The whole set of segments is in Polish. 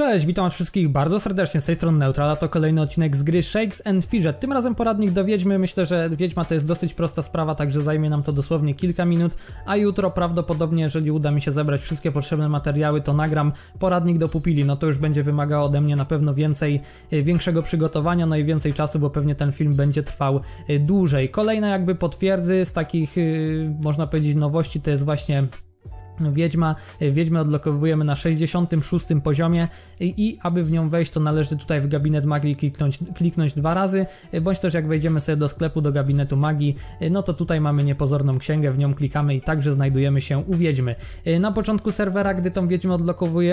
Cześć, witam wszystkich bardzo serdecznie z tej strony Neutrala, to kolejny odcinek z gry Shakes and Fidget. Tym razem poradnik do Wiedźmy, myślę, że Wiedźma to jest dosyć prosta sprawa, także zajmie nam to dosłownie kilka minut, a jutro prawdopodobnie, jeżeli uda mi się zebrać wszystkie potrzebne materiały, to nagram poradnik do pupili, no to już będzie wymagało ode mnie na pewno więcej, e, większego przygotowania, no i więcej czasu, bo pewnie ten film będzie trwał e, dłużej. Kolejna jakby potwierdzy z takich, e, można powiedzieć, nowości to jest właśnie Wiedźma, Wiedźmy odlokowujemy na 66 poziomie i, i, aby w nią wejść to należy tutaj w gabinet magii kliknąć, kliknąć dwa razy, bądź też jak wejdziemy sobie do sklepu do gabinetu magii, no to tutaj mamy niepozorną księgę, w nią klikamy i także znajdujemy się u Wiedźmy. Na początku serwera, gdy tą Wiedźmę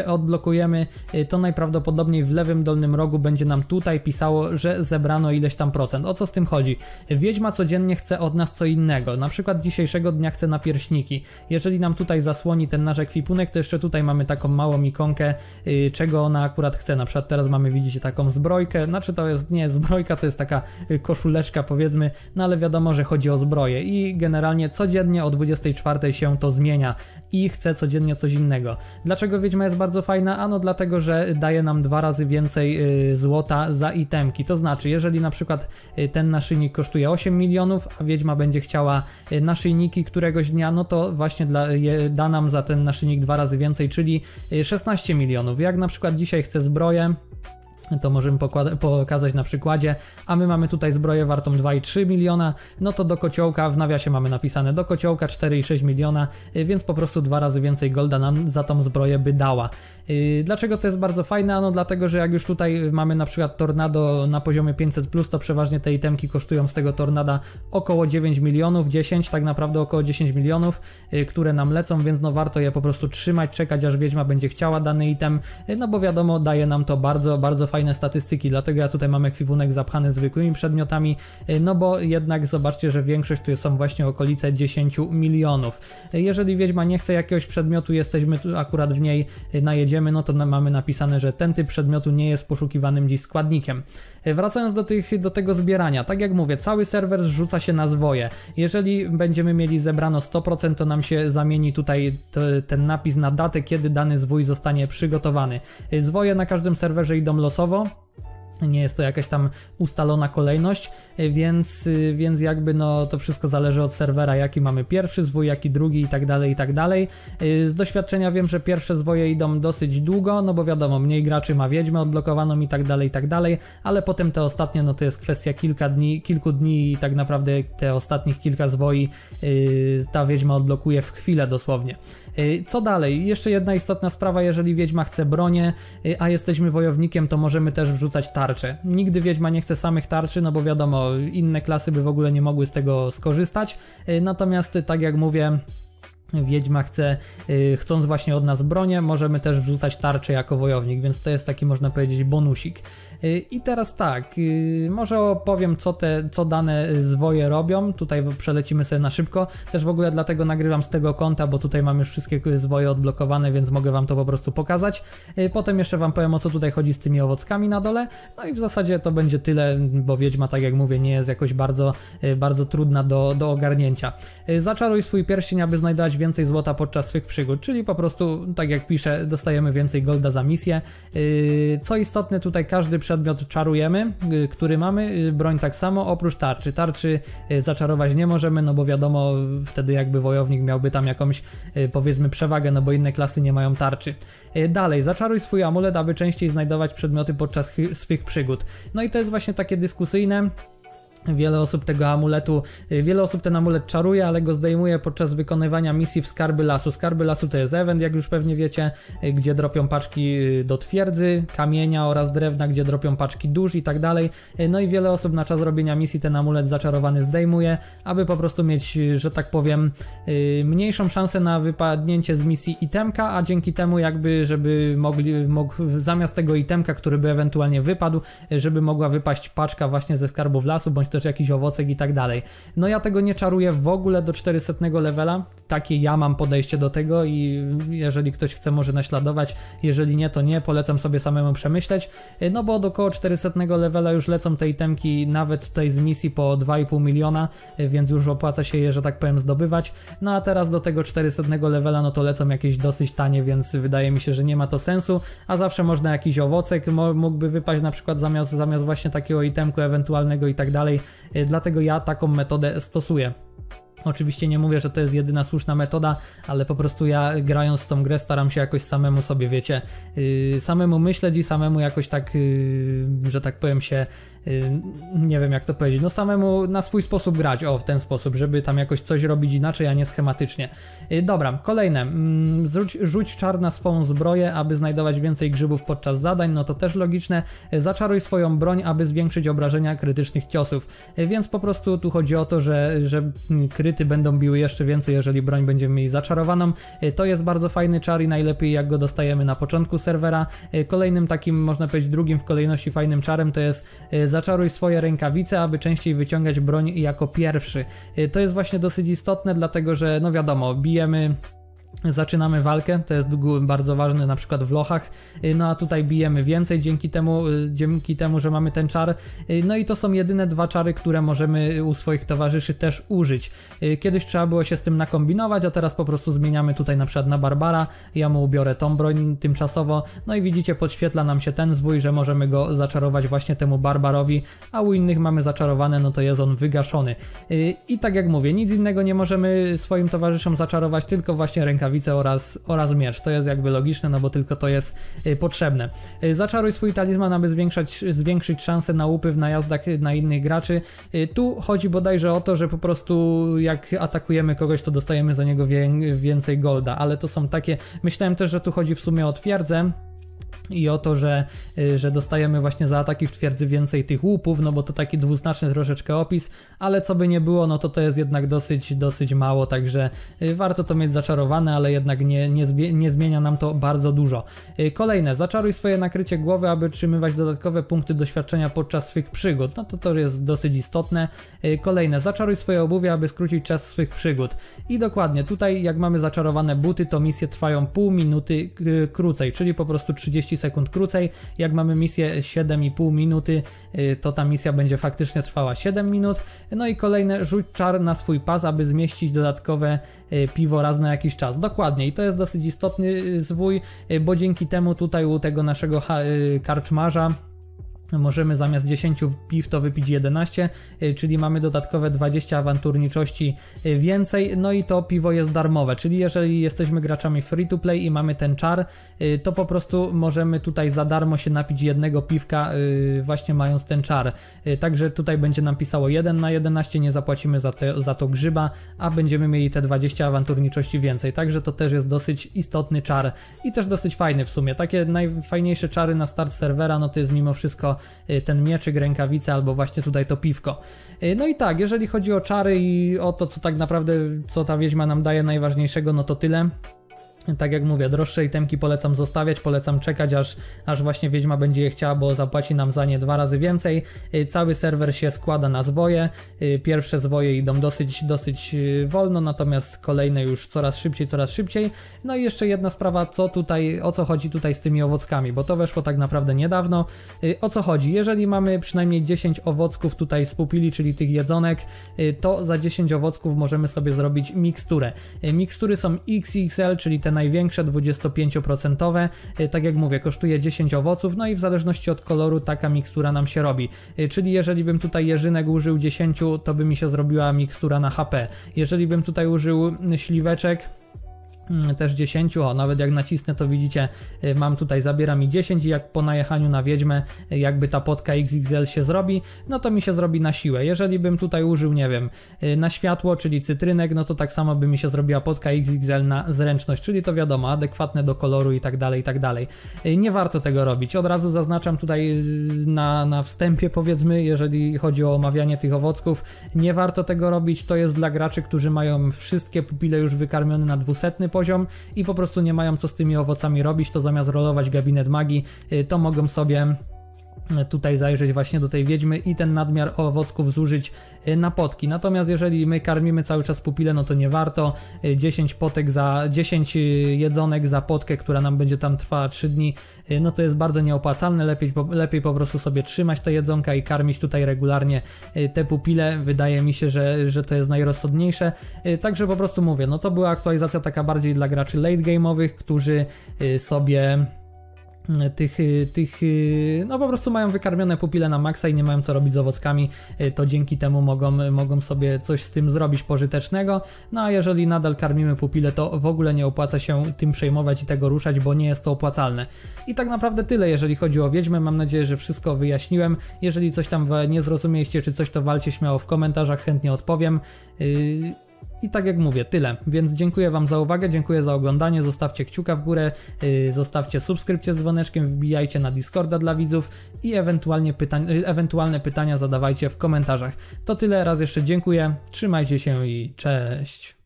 odblokujemy, to najprawdopodobniej w lewym dolnym rogu będzie nam tutaj pisało, że zebrano ileś tam procent. O co z tym chodzi? Wiedźma codziennie chce od nas co innego, na przykład dzisiejszego dnia chce napierśniki. Jeżeli nam tutaj zasłoni ten nasz ekwipunek, to jeszcze tutaj mamy taką małą ikonkę, y, czego ona akurat chce. Na przykład teraz mamy, widzicie, taką zbrojkę, znaczy to jest, nie zbrojka, to jest taka y, koszuleczka powiedzmy, no ale wiadomo, że chodzi o zbroję i generalnie codziennie o 24 się to zmienia i chce codziennie coś innego. Dlaczego Wiedźma jest bardzo fajna? Ano dlatego, że daje nam dwa razy więcej y, złota za itemki, to znaczy jeżeli na przykład ten naszyjnik kosztuje 8 milionów, a Wiedźma będzie chciała naszyjniki któregoś dnia, no to właśnie dla, je, da nam za ten naszynik dwa razy więcej, czyli 16 y, milionów. Jak na przykład dzisiaj chcę zbroję, to możemy pokazać na przykładzie, a my mamy tutaj zbroję wartą 2,3 miliona, no to do kociołka, w nawiasie mamy napisane do kociołka 4,6 miliona, y, więc po prostu dwa razy więcej golda nam za tą zbroję by dała. Y, dlaczego to jest bardzo fajne? No dlatego, że jak już tutaj mamy na przykład tornado na poziomie 500+, to przeważnie te itemki kosztują z tego tornada około 9 milionów, 10, tak naprawdę około 10 milionów, y, które nam lecą, więc no warto je po prostu trzymać, czekać aż Wiedźma będzie chciała dany item, no bo wiadomo, daje nam to bardzo, bardzo fajne fajne statystyki, dlatego ja tutaj mam ekwipunek zapchany zwykłymi przedmiotami, y, no bo jednak zobaczcie, że większość tu są właśnie okolice 10 milionów. Y, jeżeli Wiedźma nie chce jakiegoś przedmiotu, jesteśmy tu akurat w niej, y, najedziemy, no to mamy napisane, że ten typ przedmiotu nie jest poszukiwanym dziś składnikiem. Wracając do, tych, do tego zbierania, tak jak mówię, cały serwer zrzuca się na zwoje. Jeżeli będziemy mieli zebrano 100%, to nam się zamieni tutaj ten napis na datę, kiedy dany zwój zostanie przygotowany. Zwoje na każdym serwerze idą losowo, losowo. Nie jest to jakaś tam ustalona kolejność, więc, więc jakby no to wszystko zależy od serwera, jaki mamy pierwszy zwój, jaki drugi i tak dalej, i tak dalej. Z doświadczenia wiem, że pierwsze zwoje idą dosyć długo, no bo wiadomo, mniej graczy ma Wiedźmę odblokowaną i tak dalej, i tak dalej, ale potem te ostatnie, no to jest kwestia kilka dni, kilku dni i tak naprawdę te ostatnich kilka zwoi yy, ta Wiedźma odblokuje w chwilę dosłownie. Y, co dalej? Jeszcze jedna istotna sprawa, jeżeli Wiedźma chce bronię, y, a jesteśmy wojownikiem, to możemy też wrzucać tarcze. Nigdy Wiedźma nie chce samych tarczy, no bo wiadomo, inne klasy by w ogóle nie mogły z tego skorzystać. Y, natomiast, tak jak mówię, Wiedźma chce, y, chcąc właśnie od nas bronię, możemy też wrzucać tarczę jako wojownik, więc to jest taki, można powiedzieć, bonusik. Y, I teraz tak, y, może opowiem, co, te, co dane zwoje robią. Tutaj przelecimy sobie na szybko. Też w ogóle dlatego nagrywam z tego konta, bo tutaj mam już wszystkie zwoje odblokowane, więc mogę wam to po prostu pokazać. potem jeszcze wam powiem, o co tutaj chodzi z tymi owockami na dole. No i w zasadzie to będzie tyle, bo Wiedźma, tak jak mówię, nie jest jakoś bardzo, bardzo trudna do, do ogarnięcia. zaczaruj swój pierścień, aby znajdować więcej złota podczas swych przygód, czyli po prostu, tak jak piszę, dostajemy więcej golda za misję. Yy, co istotne, tutaj każdy przedmiot czarujemy, yy, który mamy, yy, broń tak samo, oprócz tarczy. Tarczy zaczarować nie możemy, no bo wiadomo, wtedy jakby wojownik miałby tam jakąś, powiedzmy, przewagę, no bo inne klasy nie mają tarczy. Dalej, zaczaruj swój amulet, aby częściej znajdować przedmioty podczas swych przygód. No i to jest właśnie takie dyskusyjne, Wiele osób tego amuletu, y, wiele osób ten amulet czaruje, ale go zdejmuje podczas wykonywania misji w Skarby Lasu. Skarby Lasu to jest event, jak już pewnie wiecie, y, gdzie dropią paczki y, do twierdzy, kamienia oraz drewna, gdzie dropią paczki dusz i tak dalej. No i wiele osób na czas robienia misji ten amulet zaczarowany zdejmuje, aby po prostu mieć, że tak powiem, mniejszą szansę na wypadnięcie z misji itemka, a dzięki temu jakby, żeby mogli, zamiast tego itemka, który by ewentualnie wypadł, żeby mogła wypaść paczka właśnie ze Skarbów Lasu, bądź to też jakiś owocek i tak dalej. No ja tego nie czaruję w ogóle do 400 levela, takie ja mam podejście do tego i jeżeli ktoś chce może naśladować, jeżeli nie to nie, polecam sobie samemu przemyśleć, e, no bo od około 400 levela już lecą te itemki nawet tutaj z misji po 2,5 miliona, e, więc już opłaca się je, że tak powiem zdobywać, no a teraz do tego 400 levela no to lecą jakieś dosyć tanie, więc wydaje mi się, że nie ma to sensu, a zawsze można jakiś owocek, mógłby wypaść na przykład zamiast, zamiast właśnie takiego itemku ewentualnego i tak dalej, E, dlatego ja taką metodę stosuję. Oczywiście nie mówię, że to jest jedyna słuszna metoda, ale po prostu ja grając tą grę staram się jakoś samemu sobie, wiecie, yy, samemu myśleć i samemu jakoś tak, yy, że tak powiem się, yy, nie wiem jak to powiedzieć, no samemu na swój sposób grać, o w ten sposób, żeby tam jakoś coś robić inaczej, a nie schematycznie. Y, dobra, kolejne. Mm, zrzuć, rzuć czar na zbroję, aby znajdować więcej grzybów podczas zadań, no to też logiczne. Y, zaczaruj swoją broń, aby zwiększyć obrażenia krytycznych ciosów. Y, więc po prostu tu chodzi o to, że, że mm, kryty będą biły jeszcze więcej, jeżeli broń będziemy mieli zaczarowaną. E, to jest bardzo fajny czar i najlepiej jak go dostajemy na początku serwera. E, kolejnym takim, można powiedzieć, drugim w kolejności fajnym czarem to jest e, zaczaruj swoje rękawice, aby częściej wyciągać broń jako pierwszy. To jest właśnie dosyć istotne, dlatego że, no wiadomo, bijemy Zaczynamy walkę, to jest bardzo ważne na przykład w lochach, y, no a tutaj bijemy więcej dzięki temu, y, dzięki temu, że mamy ten czar. Y, no i to są jedyne dwa czary, które możemy u swoich towarzyszy też użyć. Kiedyś trzeba było się z tym nakombinować, a teraz po prostu zmieniamy tutaj na przykład na Barbara, ja mu ubiorę tą broń tymczasowo, no i widzicie podświetla nam się ten zwój, że możemy go zaczarować właśnie temu Barbarowi, a u innych mamy zaczarowane, no to jest on wygaszony. I tak jak mówię, nic innego nie możemy swoim towarzyszom zaczarować, tylko właśnie ręka rękawice oraz, oraz miecz. To jest jakby logiczne, no bo tylko to jest y, potrzebne. Y, zaczaruj swój talizman, aby zwiększać, zwiększyć szanse na łupy w najazdach y, na innych graczy. Tu chodzi bodajże o to, że po prostu jak atakujemy kogoś, to dostajemy za niego więcej golda, ale to są takie... Myślałem też, że tu chodzi w sumie o twierdzę, i o to, że, y, że dostajemy właśnie za ataki w twierdzy więcej tych łupów, no bo to taki dwuznaczny troszeczkę opis, ale co by nie było, no to to jest jednak dosyć, dosyć mało, także y, warto to mieć zaczarowane, ale jednak nie, nie, nie zmienia nam to bardzo dużo. Y, kolejne, zaczaruj swoje nakrycie głowy, aby otrzymywać dodatkowe punkty doświadczenia podczas swych przygód, no to to jest dosyć istotne. Kolejne, zaczaruj swoje obuwie, aby skrócić czas swych przygód. I dokładnie, tutaj jak mamy zaczarowane buty, to misje trwają pół minuty krócej, czyli po prostu 30 30 sekund krócej. Jak mamy misję 7,5 minuty, y, to ta misja będzie faktycznie trwała 7 minut. No i kolejne, rzuć czar na swój pas, aby zmieścić dodatkowe y, piwo raz na jakiś czas. Dokładnie i to jest dosyć istotny y, zwój, bo dzięki temu tutaj u tego naszego karczmarza możemy zamiast 10 piw to wypić 11, y, czyli mamy dodatkowe 20 awanturniczości y, więcej, no i to piwo jest darmowe, czyli jeżeli jesteśmy graczami free to play i mamy ten czar, y, to po prostu możemy tutaj za darmo się napić jednego piwka właśnie mając ten czar. Także tutaj będzie nam pisało 1 na 11, nie zapłacimy za, za to grzyba, a będziemy mieli te 20 awanturniczości więcej, także to też jest dosyć istotny czar i też dosyć fajny w sumie. Takie najfajniejsze czary na start serwera, no to jest mimo wszystko Y, ten mieczyk, rękawica albo właśnie tutaj to piwko. Y, no i tak, jeżeli chodzi o czary i o to, co tak naprawdę, co ta wieźma nam daje najważniejszego, no to tyle tak jak mówię, droższe itemki polecam zostawiać, polecam czekać, aż, aż właśnie Wiedźma będzie je chciała, bo zapłaci nam za nie dwa razy więcej. Y, cały serwer się składa na zwoje. Y, pierwsze zwoje idą dosyć, dosyć y, wolno, natomiast kolejne już coraz szybciej, coraz szybciej. No i jeszcze jedna sprawa, co tutaj, o co chodzi tutaj z tymi owockami, bo to weszło tak naprawdę niedawno. O co chodzi? Jeżeli mamy przynajmniej 10 owocków tutaj z pupili, czyli tych jedzonek, to za 10 owocków możemy sobie zrobić miksturę. Mikstury są XXL, czyli ten największe 25%, y, tak jak mówię, kosztuje 10 owoców, no i w zależności od koloru taka mikstura nam się robi. Y, czyli jeżeli bym tutaj jeżynek użył 10, to by mi się zrobiła mikstura na HP. Jeżeli bym tutaj użył śliweczek, Mm, też 10, o nawet jak nacisnę to widzicie, y, mam tutaj zabiera mi 10 i jak po najechaniu na wiedźmę y, jakby ta potka XXL się zrobi, no to mi się zrobi na siłę. Jeżeli bym tutaj użył, nie wiem, y, na światło, czyli cytrynek, no to tak samo by mi się zrobiła potka XXL na zręczność, czyli to wiadomo, adekwatne do koloru i tak dalej, i tak dalej. Nie warto tego robić. Od razu zaznaczam tutaj na, na wstępie powiedzmy, jeżeli chodzi o omawianie tych owocków, nie warto tego robić. To jest dla graczy, którzy mają wszystkie pupile już wykarmione na dwusetny poziom i po prostu nie mają co z tymi owocami robić, to zamiast rolować gabinet magii, y, to mogą sobie tutaj zajrzeć właśnie do tej wiedźmy i ten nadmiar owocków zużyć e, na potki. Natomiast jeżeli my karmimy cały czas pupile, no to nie warto. 10 e, potek za 10 e, jedzonek za potkę, która nam będzie tam trwała 3 dni, no to jest bardzo nieopłacalne. Lepiej, lepiej po prostu sobie trzymać te jedzonka i karmić tutaj regularnie te pupile. Wydaje mi się, że, że to jest najrozsądniejsze. Także po prostu mówię, no to była aktualizacja taka bardziej dla graczy late game'owych, którzy sobie tych, y, tych, y, no po prostu mają wykarmione pupile na maksa i nie mają co robić z owockami, y, to dzięki temu mogą, mogą sobie coś z tym zrobić pożytecznego. No a jeżeli nadal karmimy pupile, to w ogóle nie opłaca się tym przejmować i tego ruszać, bo nie jest to opłacalne. I tak naprawdę tyle, jeżeli chodzi o wiedźmy. Mam nadzieję, że wszystko wyjaśniłem. Jeżeli coś tam nie zrozumieliście, czy coś, to walcie śmiało w komentarzach, chętnie odpowiem. Yy... I tak jak mówię, tyle. Więc dziękuję Wam za uwagę, dziękuję za oglądanie. Zostawcie kciuka w górę, yy, zostawcie subskrypcję z dzwoneczkiem, wbijajcie na Discorda dla widzów i ewentualnie pytań, y, ewentualne pytania zadawajcie w komentarzach. To tyle, raz jeszcze dziękuję, trzymajcie się i cześć.